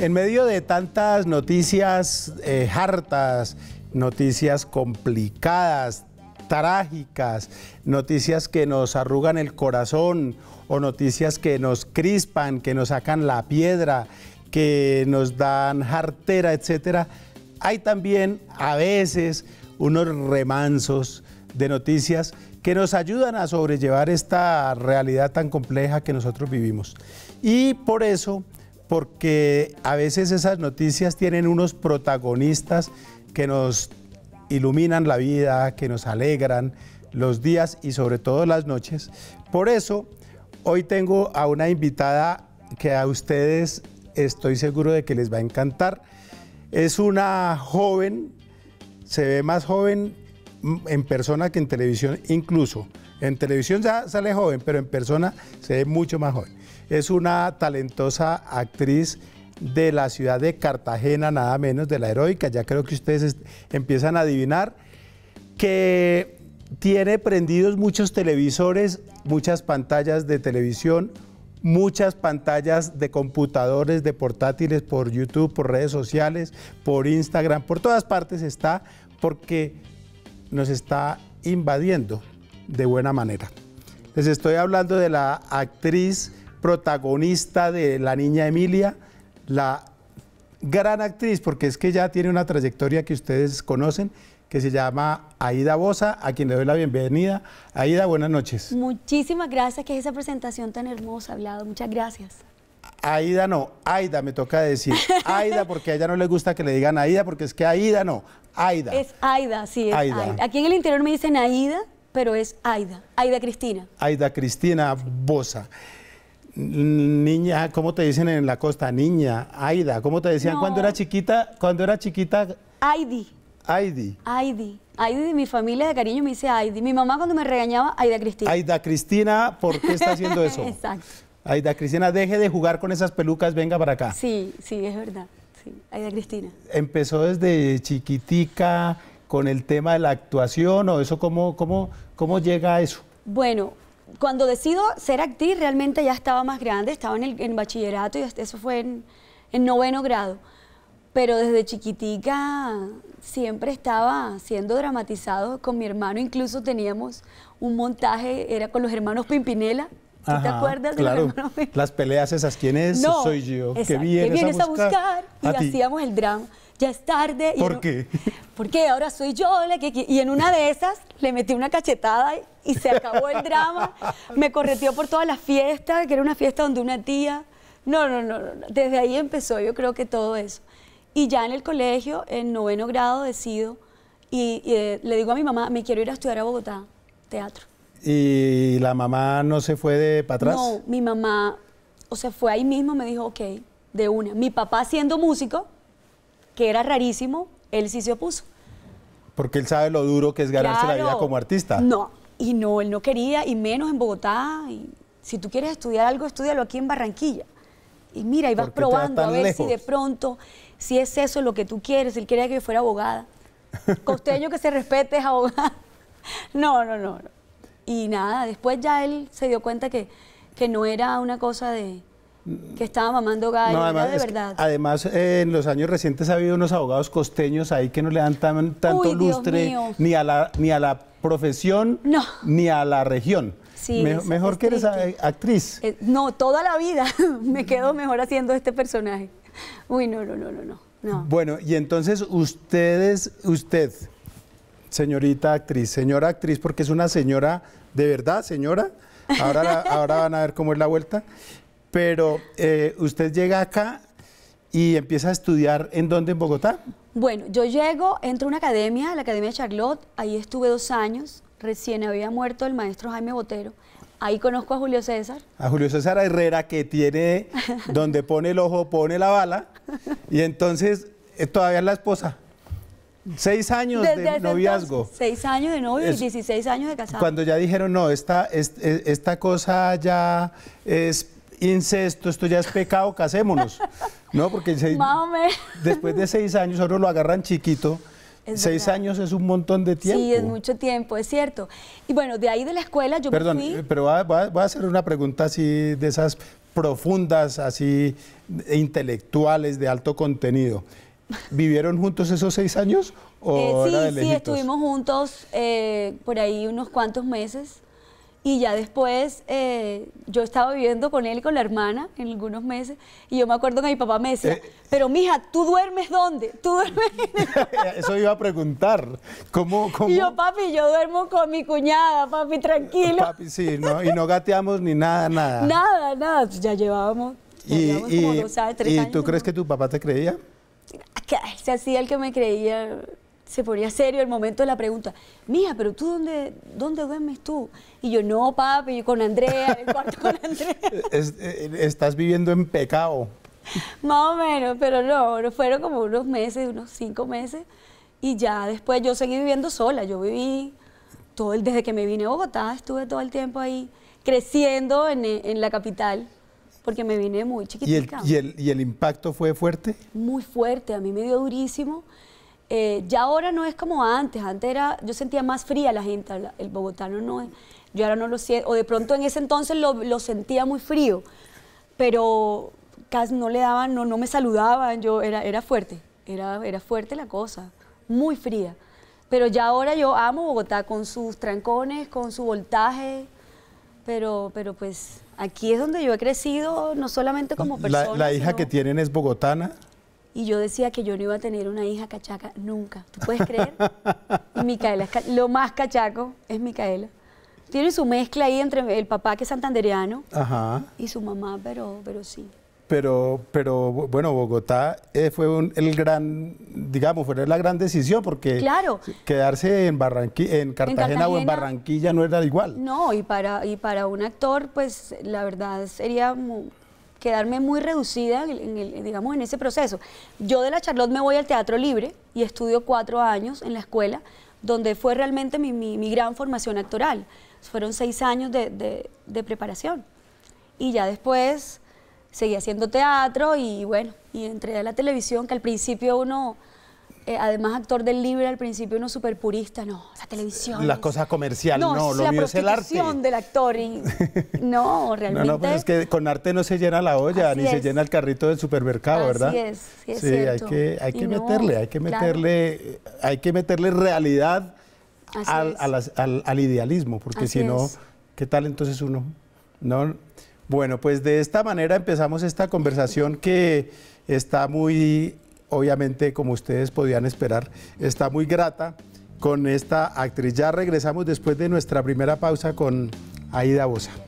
En medio de tantas noticias eh, hartas, noticias complicadas, trágicas, noticias que nos arrugan el corazón o noticias que nos crispan, que nos sacan la piedra, que nos dan jartera, etc., hay también a veces unos remansos de noticias que nos ayudan a sobrellevar esta realidad tan compleja que nosotros vivimos. Y por eso porque a veces esas noticias tienen unos protagonistas que nos iluminan la vida, que nos alegran los días y sobre todo las noches. Por eso, hoy tengo a una invitada que a ustedes estoy seguro de que les va a encantar. Es una joven, se ve más joven en persona que en televisión incluso. En televisión ya sale joven, pero en persona se ve mucho más joven. Es una talentosa actriz de la ciudad de Cartagena, nada menos, de la heroica. Ya creo que ustedes empiezan a adivinar que tiene prendidos muchos televisores, muchas pantallas de televisión, muchas pantallas de computadores, de portátiles, por YouTube, por redes sociales, por Instagram, por todas partes está, porque nos está invadiendo de buena manera. Les estoy hablando de la actriz protagonista de La Niña Emilia, la gran actriz, porque es que ya tiene una trayectoria que ustedes conocen, que se llama Aida Bosa, a quien le doy la bienvenida. Aida, buenas noches. Muchísimas gracias, que es esa presentación tan hermosa, hablado. Muchas gracias. Aida no, Aida me toca decir. Aida, porque a ella no le gusta que le digan Aida, porque es que Aida no, Aida. Es Aida, sí, es Aida. Aquí en el interior me dicen Aida, pero es Aida, Aida Cristina. Aida Cristina Bosa. Niña, ¿cómo te dicen en la costa? Niña, Aida, ¿cómo te decían cuando era chiquita? Cuando era chiquita... Aidi. Aidi. Aidi. Aidi, mi familia de cariño me dice Aidi. Mi mamá cuando me regañaba, Aida Cristina. Aida Cristina, ¿por qué está haciendo eso? Exacto. Aida Cristina, deje de jugar con esas pelucas, venga para acá. Sí, sí, es verdad. Aida Cristina. ¿Empezó desde chiquitica con el tema de la actuación o eso cómo, ¿Cómo llega a eso? Bueno, cuando decido ser actriz realmente ya estaba más grande, estaba en, el, bachillerato y eso fue en, noveno grado. Pero desde chiquitica siempre estaba siendo dramatizado con mi hermano, incluso teníamos un montaje, era con los hermanos Pimpinela. te acuerdas claro. Las peleas esas, ¿quién es? No, Soy yo. ¿Qué vienes, a buscar? A buscar? Y hacíamos el drama ya es tarde. ¿Por qué? Porque ahora soy yo la que... Y en una de esas le metí una cachetada y se acabó el drama. Me correteó por todas las fiestas, que era una fiesta donde una tía... No, no, no, Desde ahí empezó yo creo que todo eso. Y ya en el colegio, en noveno grado, decido y, eh, le digo a mi mamá, me quiero ir a estudiar a Bogotá, teatro. ¿Y la mamá no se fue de para atrás? No, mi mamá, o sea, fue ahí mismo, me dijo, ok, de una. Mi papá siendo músico, que era rarísimo, él sí se opuso. Porque él sabe lo duro que es ganarse la vida como artista. No, y no, él no quería, y menos en Bogotá. Y si tú quieres estudiar algo, estudialo aquí en Barranquilla. Y mira, y vas probando a ver si de pronto, si es eso lo que tú quieres. Él quería que yo fuera abogada. Costeño que se respete es abogada. No, no, no, no. Y nada, después ya él se dio cuenta que, que no era una cosa de, que estaba mamando gallo, además, de verdad. además, eh, en los años recientes ha habido unos abogados costeños ahí que no le dan tanto lustre ni a, la, ni a la profesión ni a la región. mejor que eres actriz. Eh, no, toda la vida me quedo mejor haciendo este personaje. Uy, no, no, no, no, no. Bueno, y entonces ustedes, usted, señorita actriz, señora actriz, porque es una señora de verdad, señora. Ahora, ahora van a ver cómo es la vuelta pero eh, usted llega acá y empieza a estudiar en dónde en Bogotá. Bueno, yo llego, entro a una academia, la Academia de Charlotte, ahí estuve dos años, recién había muerto el maestro Jaime Botero. Ahí conozco a Julio César. A Julio César Herrera, que tiene donde pone el ojo, pone la bala. Y entonces, eh, todavía es la esposa. Seis años de noviazgo. seis años de novio y 16 años de casado. Cuando ya dijeron, no, esta, eh, esta cosa ya es incesto, esto ya es pecado, casémonos. No, porque después de seis años, ahora lo agarran chiquito. seis años es un montón de tiempo. Sí, es mucho tiempo, es cierto. Y bueno, de ahí de la escuela yo Perdón, eh, pero voy a, hacer una pregunta así de esas profundas, así intelectuales, de alto contenido. ¿Vivieron juntos esos seis años? O eh, sí, sí, estuvimos juntos eh, por ahí unos cuantos meses. Y ya después eh, yo estaba viviendo con él y con la hermana en algunos meses y yo me acuerdo que mi papá me decía, eh, pero mija, ¿tú duermes dónde? ¿Tú duermes? Eso iba a preguntar. ¿Cómo, Y yo, papi, yo duermo con mi cuñada, papi, tranquilo. Papi, sí, y no gateamos ni nada, nada. Nada, nada, ya llevábamos, y, como Tres ¿Y tú crees que tu papá te creía? Que se hacía el que me creía se ponía serio el momento de la pregunta. Mija, pero tú dónde, dónde duermes tú? Y yo, no, papi, con Andrea, en el cuarto con Andrea. Eh, estás viviendo en pecado. Más o menos, pero no, fueron como unos meses, unos cinco meses. Y ya después yo seguí viviendo sola. Yo viví todo el, desde que me vine a Bogotá, estuve todo el tiempo ahí creciendo en, en la capital porque me vine muy chiquitita. ¿Y el, ¿Y el impacto fue fuerte? Muy fuerte, a mí me dio durísimo. Eh, ya ahora no es como antes, antes era, yo sentía más fría la gente, el bogotano no es, yo ahora no lo siento, o de pronto en ese entonces lo, sentía muy frío, pero casi no le daban, no, no me saludaban, yo era, era fuerte, era, era fuerte la cosa, muy fría. Pero ya ahora yo amo Bogotá con sus trancones, con su voltaje, pero, pero pues aquí es donde yo he crecido, no solamente como persona. ¿La, hija que tienen es bogotana? y yo decía que yo no iba a tener una hija cachaca nunca. ¿Tú puedes creer? Micaela, lo más cachaco es Micaela. Tiene su mezcla ahí entre el papá que es santandereano y su mamá, pero, pero sí. Pero, pero bueno, Bogotá eh, fue el gran, digamos, fue la gran decisión porque quedarse en, en, Cartagena o en Barranquilla no era igual. No, y para, y para un actor, pues la verdad sería quedarme muy reducida, en el, digamos, en ese proceso. Yo de la Charlotte me voy al Teatro Libre y estudio cuatro años en la escuela, donde fue realmente mi, mi, gran formación actoral. Fueron seis años de, de, de, preparación. Y ya después seguí haciendo teatro y bueno, y entré a la televisión, que al principio uno eh, además actor del libre al principio, uno súper purista, no, la televisión. Las cosas comerciales, no, lo la mío es el arte. del actor no, realmente. No, es que con arte no se llena la olla, ni se llena el carrito del supermercado, Así ¿verdad? Es, sí, es sí, hay que, hay que meterle, hay que meterle, hay que meterle realidad al, idealismo, porque si no, ¿qué tal entonces uno? No. Bueno, pues de esta manera empezamos esta conversación que está muy obviamente, como ustedes podían esperar, está muy grata con esta actriz. Ya regresamos después de nuestra primera pausa con Aida Bosa.